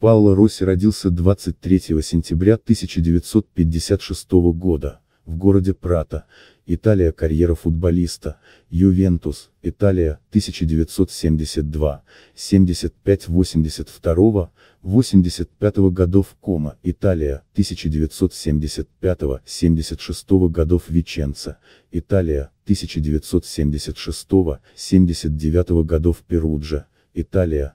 Пауло Росси родился 23 сентября 1956 года, в городе Прата, Италия Карьера футболиста, Ювентус, Италия, 1972, 75-82, 85 годов Кома, Италия, 1975-76 годов Веченца, Италия, 1976-79 годов Перуджа, Италия,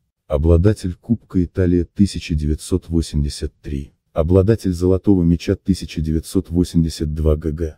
обладатель Кубка Италия 1983, обладатель Золотого мяча 1982 ГГ,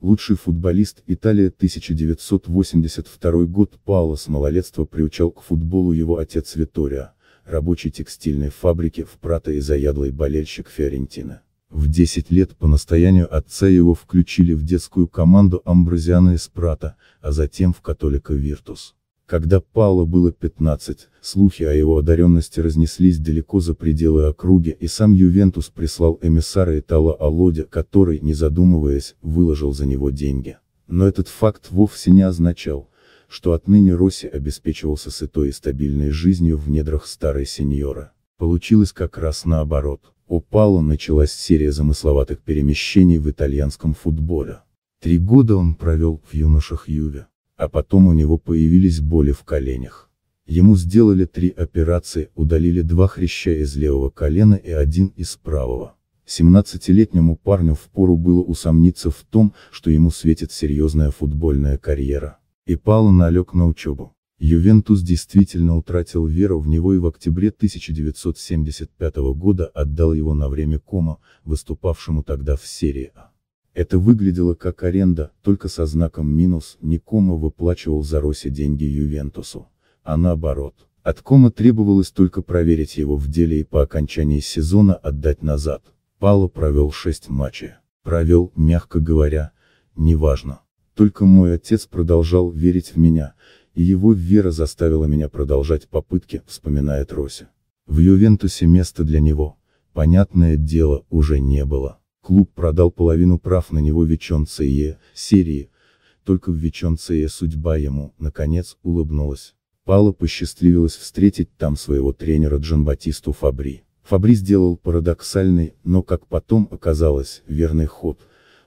лучший футболист Италия 1982 год Пауло с малолетства приучал к футболу его отец Виторио, рабочий текстильной фабрики в Прато и заядлый болельщик Фиорентина. В 10 лет по настоянию отца его включили в детскую команду Амбразиана из Прата, а затем в католика Виртус. Когда Пауло было 15, слухи о его одаренности разнеслись далеко за пределы округи и сам Ювентус прислал эмиссара Итала Алоди, который, не задумываясь, выложил за него деньги. Но этот факт вовсе не означал, что отныне Росси обеспечивался сытой и стабильной жизнью в недрах старой сеньора. Получилось как раз наоборот. У Пауло началась серия замысловатых перемещений в итальянском футболе. Три года он провел в юношах Юве а потом у него появились боли в коленях. Ему сделали три операции, удалили два хряща из левого колена и один из правого. 17-летнему парню впору было усомниться в том, что ему светит серьезная футбольная карьера. И Пало налег на учебу. Ювентус действительно утратил веру в него и в октябре 1975 года отдал его на время Кома, выступавшему тогда в серии А. Это выглядело как аренда, только со знаком минус, не Кома выплачивал за Роси деньги Ювентусу, а наоборот. От Кома требовалось только проверить его в деле и по окончании сезона отдать назад. Пало провел 6 матчей. Провел, мягко говоря, неважно. Только мой отец продолжал верить в меня, и его вера заставила меня продолжать попытки, вспоминает Роси. В Ювентусе места для него, понятное дело, уже не было клуб продал половину прав на него Вечонце Е, серии. Только в Вечонце судьба ему, наконец, улыбнулась. Пало посчастливилось встретить там своего тренера Джанбатисту Фабри. Фабри сделал парадоксальный, но как потом оказалось, верный ход.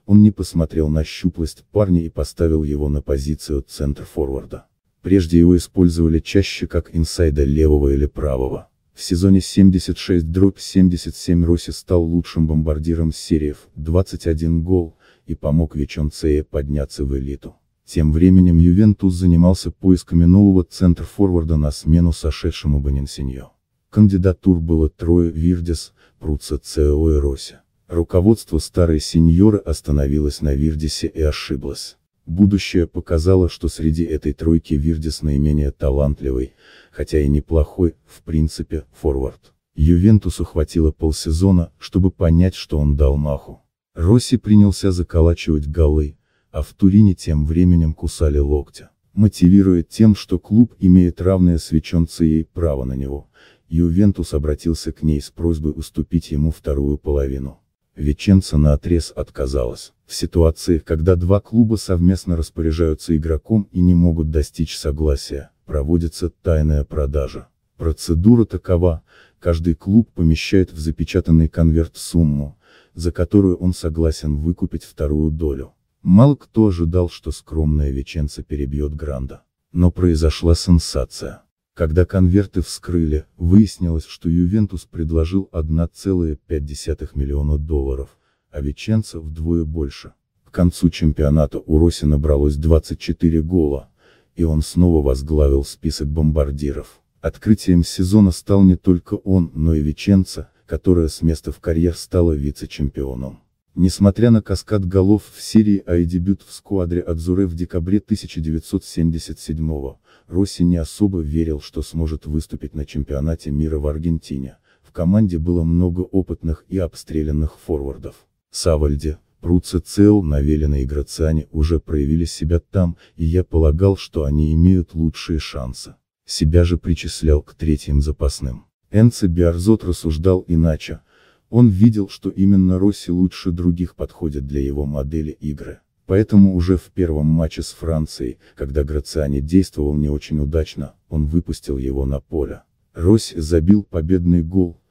Он не посмотрел на щуплость парня и поставил его на позицию центр-форварда. Прежде его использовали чаще как инсайда левого или правого. В сезоне 76-77 Роси стал лучшим бомбардиром серии сериев, 21 гол, и помог Вечонцее подняться в элиту. Тем временем Ювентус занимался поисками нового центр-форварда на смену сошедшему Бонинсиньо. Кандидатур было трое – Вирдис, Пруца, Цео и Роси. Руководство старой сеньоры остановилось на Вирдисе и ошиблось. Будущее показало, что среди этой тройки Вирдис наименее талантливый, хотя и неплохой, в принципе, форвард. Ювентусу хватило полсезона, чтобы понять, что он дал маху. Росси принялся заколачивать голы, а в Турине тем временем кусали локтя, Мотивирует тем, что клуб имеет равное с Вечонцией право на него. Ювентус обратился к ней с просьбой уступить ему вторую половину. Веченца на отрез отказалась. В ситуации, когда два клуба совместно распоряжаются игроком и не могут достичь согласия, проводится тайная продажа. Процедура такова, каждый клуб помещает в запечатанный конверт сумму, за которую он согласен выкупить вторую долю. Мало кто ожидал, что скромная Веченца перебьет Гранда. Но произошла сенсация. Когда конверты вскрыли, выяснилось, что Ювентус предложил 1,5 миллиона долларов, а Веченца вдвое больше. К концу чемпионата у Росси набралось 24 гола, и он снова возглавил список бомбардиров. Открытием сезона стал не только он, но и Веченца, которая с места в карьер стала вице-чемпионом. Несмотря на каскад голов в серии А и дебют в скуадре Адзуре в декабре 1977-го, Росси не особо верил, что сможет выступить на чемпионате мира в Аргентине, в команде было много опытных и обстрелянных форвардов. Савальди, Пруци Цел, Навелина и Грациани уже проявили себя там, и я полагал, что они имеют лучшие шансы. Себя же причислял к третьим запасным. Энце Биарзот рассуждал иначе, он видел, что именно Росси лучше других подходит для его модели игры. Поэтому уже в первом матче с Францией, когда Грациани действовал не очень удачно, он выпустил его на поле. Росси забил победный гол,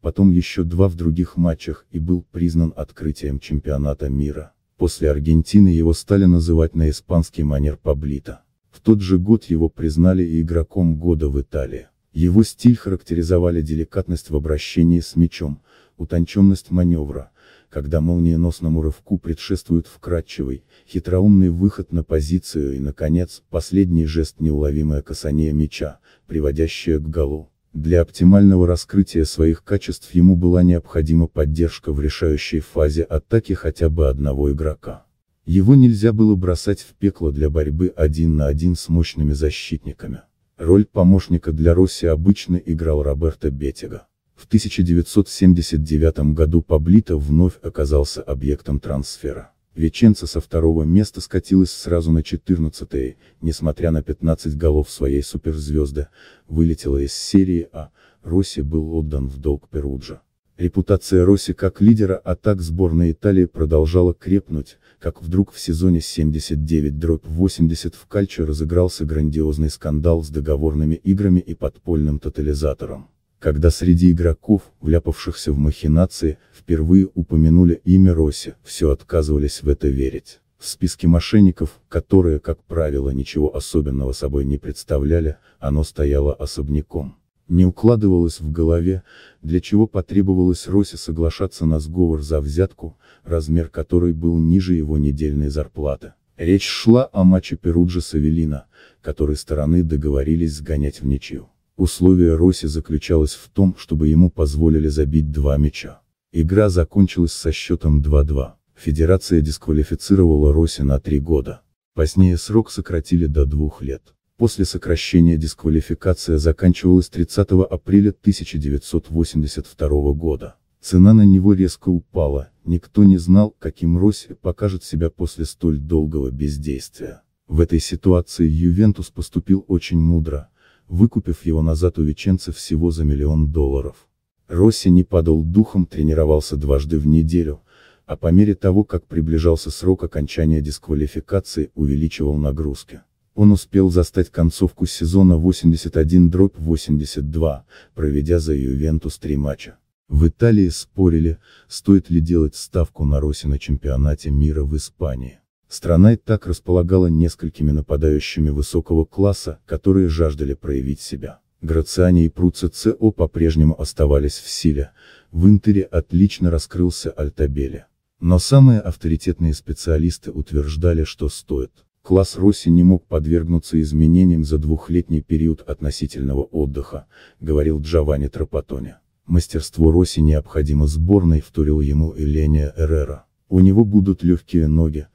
потом еще два в других матчах и был признан открытием чемпионата мира. После Аргентины его стали называть на испанский манер Паблита. В тот же год его признали и игроком года в Италии. Его стиль характеризовали деликатность в обращении с мечом, утонченность маневра, когда молниеносному рывку предшествует вкрадчивый, хитроумный выход на позицию и, наконец, последний жест неуловимое касание меча, приводящее к голу. Для оптимального раскрытия своих качеств ему была необходима поддержка в решающей фазе атаки хотя бы одного игрока. Его нельзя было бросать в пекло для борьбы один на один с мощными защитниками. Роль помощника для Росси обычно играл Роберто Бетига. В 1979 году Паблито вновь оказался объектом трансфера. Веченца со второго места скатилась сразу на 14-е, несмотря на 15 голов своей суперзвезды, вылетела из серии А, Росси был отдан в долг Перуджа. Репутация Росси как лидера атак сборной Италии продолжала крепнуть, как вдруг в сезоне 79-80 в кальче разыгрался грандиозный скандал с договорными играми и подпольным тотализатором. Когда среди игроков, вляпавшихся в махинации, впервые упомянули имя Росси, все отказывались в это верить. В списке мошенников, которые, как правило, ничего особенного собой не представляли, оно стояло особняком. Не укладывалось в голове, для чего потребовалось Росе соглашаться на сговор за взятку, размер которой был ниже его недельной зарплаты. Речь шла о матче Перуджа с Авелина, который стороны договорились сгонять в ничью. Условие Росси заключалось в том, чтобы ему позволили забить два мяча. Игра закончилась со счетом 2-2. Федерация дисквалифицировала Росси на три года. Позднее срок сократили до двух лет. После сокращения дисквалификация заканчивалась 30 апреля 1982 года. Цена на него резко упала, никто не знал, каким Росси покажет себя после столь долгого бездействия. В этой ситуации Ювентус поступил очень мудро, выкупив его назад у Веченца всего за миллион долларов. Росси не падал духом, тренировался дважды в неделю, а по мере того, как приближался срок окончания дисквалификации, увеличивал нагрузки он успел застать концовку сезона 81-82, проведя за Ювентус три матча. В Италии спорили, стоит ли делать ставку на Роси на чемпионате мира в Испании. Страна и так располагала несколькими нападающими высокого класса, которые жаждали проявить себя. Грациани и Пруца ЦО по-прежнему оставались в силе, в Интере отлично раскрылся Альтабеле. Но самые авторитетные специалисты утверждали, что стоит Класс Росси не мог подвергнуться изменениям за двухлетний период относительного отдыха, говорил Джованни Трапатони. Мастерство Росси необходимо сборной, вторил ему Эленя Эрера. У него будут легкие ноги,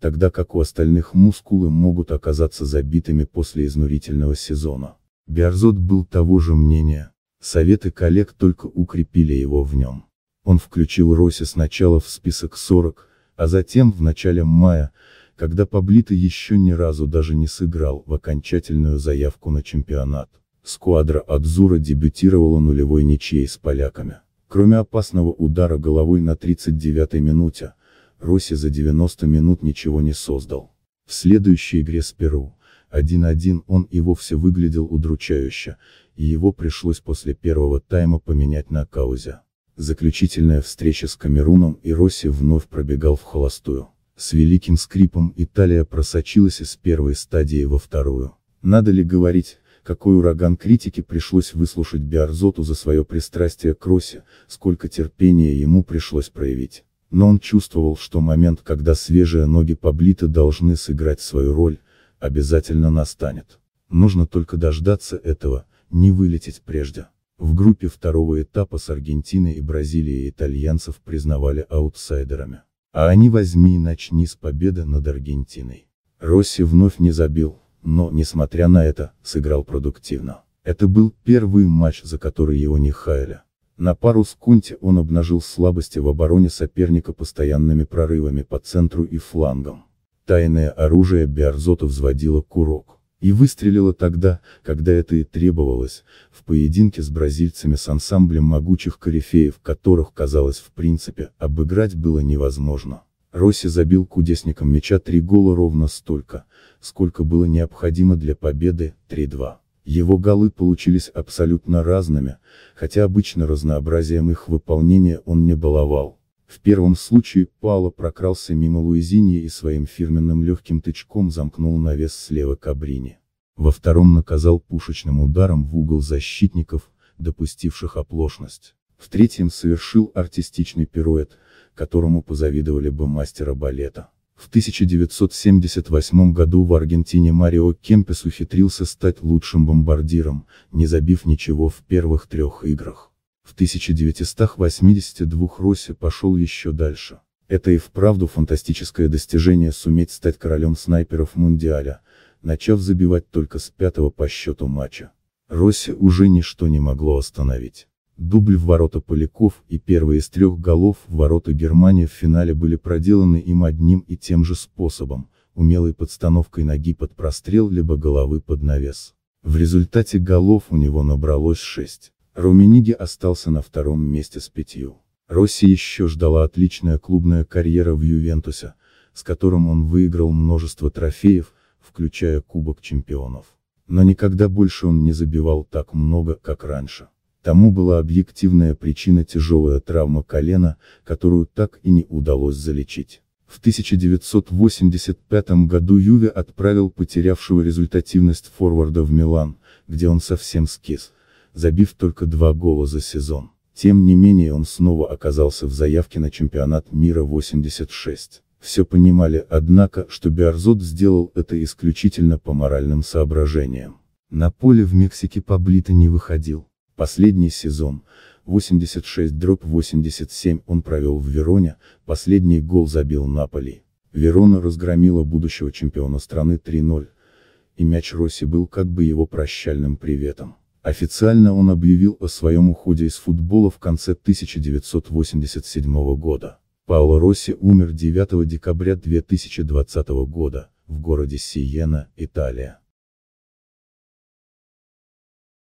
тогда как у остальных мускулы могут оказаться забитыми после изнурительного сезона. Биарзот был того же мнения, советы коллег только укрепили его в нем. Он включил Росси сначала в список 40, а затем в начале мая, когда Паблита еще ни разу даже не сыграл в окончательную заявку на чемпионат. Сквадра Абзура дебютировала нулевой ничьей с поляками. Кроме опасного удара головой на 39-й минуте, Росси за 90 минут ничего не создал. В следующей игре с Перу, 1-1 он и вовсе выглядел удручающе, и его пришлось после первого тайма поменять на каузе. Заключительная встреча с Камеруном и Росси вновь пробегал в холостую. С великим скрипом Италия просочилась из первой стадии во вторую. Надо ли говорить, какой ураган критики пришлось выслушать Биарзоту за свое пристрастие к Росе, сколько терпения ему пришлось проявить. Но он чувствовал, что момент, когда свежие ноги Паблита должны сыграть свою роль, обязательно настанет. Нужно только дождаться этого, не вылететь прежде. В группе второго этапа с Аргентиной и Бразилией итальянцев признавали аутсайдерами. А они возьми и начни с победы над Аргентиной. Росси вновь не забил, но, несмотря на это, сыграл продуктивно. Это был первый матч, за который его не хаяли. На пару с Кунти он обнажил слабости в обороне соперника постоянными прорывами по центру и флангам. Тайное оружие Биарзота взводило курок и выстрелила тогда, когда это и требовалось, в поединке с бразильцами с ансамблем могучих корифеев, которых, казалось, в принципе, обыграть было невозможно. Росси забил кудесником мяча три гола ровно столько, сколько было необходимо для победы, 3-2. Его голы получились абсолютно разными, хотя обычно разнообразием их выполнения он не баловал. В первом случае, Пауло прокрался мимо Луизини и своим фирменным легким тычком замкнул навес слева Кабрини. Во втором наказал пушечным ударом в угол защитников, допустивших оплошность. В третьем совершил артистичный пируэт, которому позавидовали бы мастера балета. В 1978 году в Аргентине Марио Кемпес ухитрился стать лучшим бомбардиром, не забив ничего в первых трех играх. В 1982 Росси пошел еще дальше. Это и вправду фантастическое достижение суметь стать королем снайперов Мундиаля, начав забивать только с пятого по счету матча. Росси уже ничто не могло остановить. Дубль в ворота Поляков и первые из трех голов в ворота Германии в финале были проделаны им одним и тем же способом, умелой подстановкой ноги под прострел либо головы под навес. В результате голов у него набралось шесть. Румениги остался на втором месте с пятью. Росси еще ждала отличная клубная карьера в Ювентусе, с которым он выиграл множество трофеев, включая Кубок чемпионов. Но никогда больше он не забивал так много, как раньше. Тому была объективная причина тяжелая травма колена, которую так и не удалось залечить. В 1985 году Юве отправил потерявшего результативность форварда в Милан, где он совсем скис забив только два гола за сезон. Тем не менее он снова оказался в заявке на чемпионат мира 86. Все понимали, однако, что Биарзот сделал это исключительно по моральным соображениям. На поле в Мексике Паблита не выходил. Последний сезон, 86-87 он провел в Вероне, последний гол забил Наполи. Верона разгромила будущего чемпиона страны 3-0, и мяч Росси был как бы его прощальным приветом. Официально он объявил о своем уходе из футбола в конце 1987 года. Пауло Росси умер 9 декабря 2020 года, в городе Сиена, Италия.